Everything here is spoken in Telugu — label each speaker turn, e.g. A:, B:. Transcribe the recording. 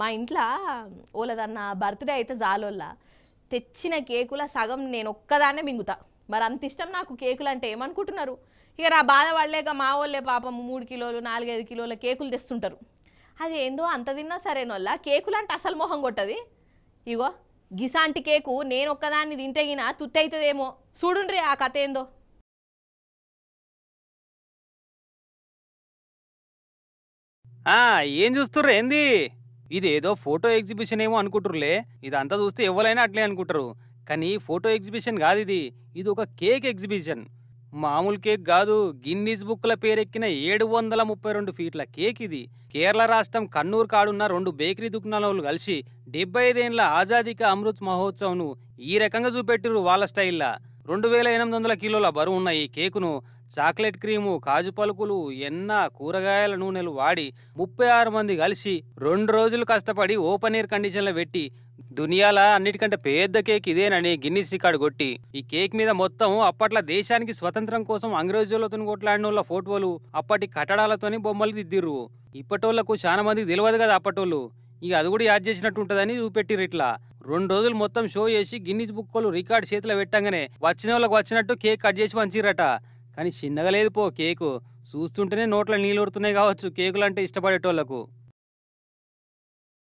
A: మా ఇంట్లో ఓలదన్న బర్త్డే అయితే జాలోళ్ళ తెచ్చిన కేకుల సగం నేను ఒక్కదాన్నే మింగుతా మరి అంత ఇష్టం నాకు కేకులు అంటే ఏమనుకుంటున్నారు ఇక నా బాధ పడలేక మా వాళ్ళే పాపం మూడు కిలోలు నాలుగైదు కిలోల కేకులు తెస్తుంటారు అది ఏందో అంత తిన్నా వాళ్ళ కేకులు అంటే అసలు మొహం కొట్టది ఇగో గిసాంటి కేకు నేను ఒక్కదాన్ని తింటగిన తుత్తి అవుతుందేమో చూడుండ్రి ఆ కథ ఏందో
B: ఏం చూస్తుర్రా ఏంది ఇదేదో ఫోటో ఎగ్జిబిషన్ ఏమో అనుకుంటురులే ఇదంతా చూస్తే ఎవరైనా అట్లే అనుకుంటారు కానీ ఫోటో ఎగ్జిబిషన్ కాదు ఇది ఇది ఒక కేక్ ఎగ్జిబిషన్ మామూలు కేక్ కాదు గిన్నీస్ బుక్ల పేరెక్కిన ఏడు వందల ముప్పై రెండు ఫీట్ల కేక్ ఇది కేరళ రాష్ట్రం కన్నూరు కాడున్న రెండు బేకరీ దుకాణాలు కలిసి డెబ్బై ఐదేండ్ల ఆజాదీక అమృత్ మహోత్సవ్ను ఈ రకంగా చూపెట్టిరు వాళ్ళ స్టైల్లా రెండు వేల ఎనిమిది వందల కిలోల బరువున్న ఈ కేకును చాక్లెట్ క్రీము కాజు పలుకులు ఎన్న కూరగాయల నూనెలు వాడి ముప్పై ఆరు మంది కలిసి రెండు రోజులు కష్టపడి ఓపెన్ ఎయిర్ కండిషన్లో పెట్టి దునియాల అన్నిటికంటే పెద్ద కేక్ ఇదేనని గిన్నిస్ రికార్డు కొట్టి ఈ కేక్ మీద మొత్తం అప్పట్లో దేశానికి స్వతంత్రం కోసం అంగ్రేజులతో కొట్లాడిన ఫోటోలు అప్పటి కట్టడాలతోని బొమ్మలు దిద్దిర్రు ఇప్పటోళ్లకు చాలా మందికి తెలియదు కదా అప్పటోళ్ళు ఇక అది కూడా యాడ్ చేసినట్టు ఉంటుందని చూపెట్టిరు ఇట్లా రెండు రోజులు మొత్తం షో చేసి గిన్నీస్ బుక్ రికార్డు రికార్డ్ చేతిలో పెట్టంగానే వచ్చిన వాళ్ళకి వచ్చినట్టు కేక్ కట్ చేసి మంచిరట కానీ చిన్నగా లేదు పో కేకు చూస్తుంటేనే నోట్లో నీళ్ళు కావచ్చు కేకులు అంటే ఇష్టపడేటోళ్లకు